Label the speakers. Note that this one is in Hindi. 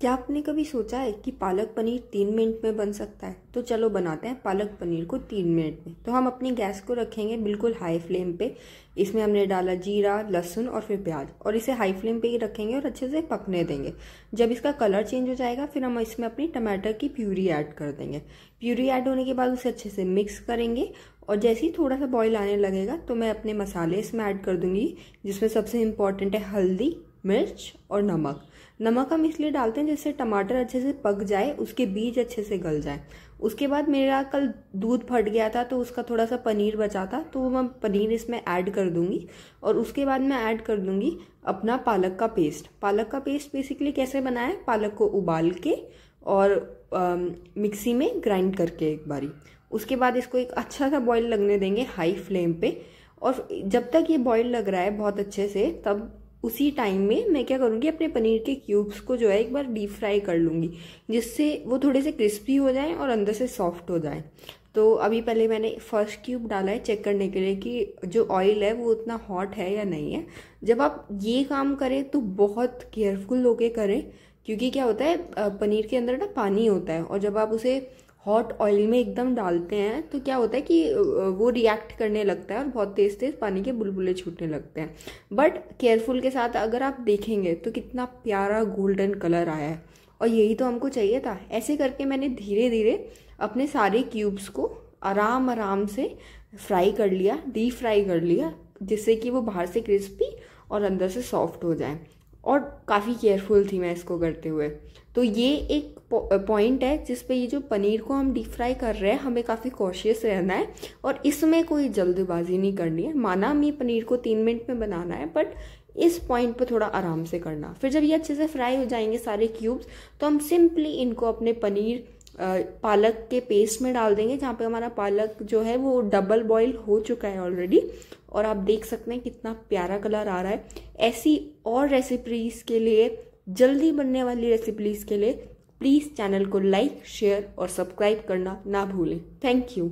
Speaker 1: क्या आपने कभी सोचा है कि पालक पनीर तीन मिनट में बन सकता है तो चलो बनाते हैं पालक पनीर को तीन मिनट में तो हम अपनी गैस को रखेंगे बिल्कुल हाई फ्लेम पे इसमें हमने डाला जीरा लहसुन और फिर प्याज और इसे हाई फ्लेम पे ही रखेंगे और अच्छे से पकने देंगे जब इसका कलर चेंज हो जाएगा फिर हम इसमें अपनी टमाटर की प्यूरी ऐड कर देंगे प्यूरी ऐड होने के बाद उसे अच्छे से मिक्स करेंगे और जैसे ही थोड़ा सा बॉयल आने लगेगा तो मैं अपने मसाले इसमें ऐड कर दूंगी जिसमें सबसे इम्पॉर्टेंट है हल्दी मिर्च और नमक नमक हम इसलिए डालते हैं जिससे टमाटर अच्छे से पक जाए उसके बीज अच्छे से गल जाए उसके बाद मेरा कल दूध फट गया था तो उसका थोड़ा सा पनीर बचा था तो मैं पनीर इसमें ऐड कर दूंगी और उसके बाद मैं ऐड कर दूंगी अपना पालक का पेस्ट पालक का पेस्ट बेसिकली कैसे बनाया पालक को उबाल के और आ, मिक्सी में ग्राइंड करके एक बारी उसके बाद इसको एक अच्छा सा बॉईल लगने देंगे हाई फ्लेम पे और जब तक ये बॉईल लग रहा है बहुत अच्छे से तब उसी टाइम में मैं क्या करूँगी अपने पनीर के क्यूब्स को जो है एक बार डीप फ्राई कर लूँगी जिससे वो थोड़े से क्रिस्पी हो जाएँ और अंदर से सॉफ्ट हो जाए तो अभी पहले मैंने फर्स्ट क्यूब डाला है चेक करने के लिए कि जो ऑयल है वो उतना हॉट है या नहीं है जब आप ये काम करें तो बहुत केयरफुल होके करें क्योंकि क्या होता है पनीर के अंदर ना पानी होता है और जब आप उसे हॉट ऑयल में एकदम डालते हैं तो क्या होता है कि वो रिएक्ट करने लगता है और बहुत तेज़ तेज़ पानी के बुलबुले छूटने लगते हैं बट केयरफुल के साथ अगर आप देखेंगे तो कितना प्यारा गोल्डन कलर आया है और यही तो हमको चाहिए था ऐसे करके मैंने धीरे धीरे अपने सारे क्यूब्स को आराम आराम से फ्राई कर लिया डीप फ्राई कर लिया जिससे कि वो बाहर से क्रिस्पी और अंदर से सॉफ्ट हो जाए और काफ़ी केयरफुल थी मैं इसको करते हुए तो ये एक पॉइंट है जिस पे ये जो पनीर को हम डीप फ्राई कर रहे हैं हमें काफ़ी कॉशियस रहना है और इसमें कोई जल्दबाजी नहीं करनी है माना हमें पनीर को तीन मिनट में बनाना है बट इस पॉइंट पर थोड़ा आराम से करना फिर जब ये अच्छे से फ्राई हो जाएंगे सारे क्यूब्स तो हम सिंपली इनको अपने पनीर पालक के पेस्ट में डाल देंगे जहाँ पे हमारा पालक जो है वो डबल बॉईल हो चुका है ऑलरेडी और आप देख सकते हैं कितना प्यारा कलर आ रहा है ऐसी और रेसिपीज़ के लिए जल्दी बनने वाली रेसिपीज़ के लिए प्लीज़ चैनल को लाइक शेयर और सब्सक्राइब करना ना भूलें थैंक यू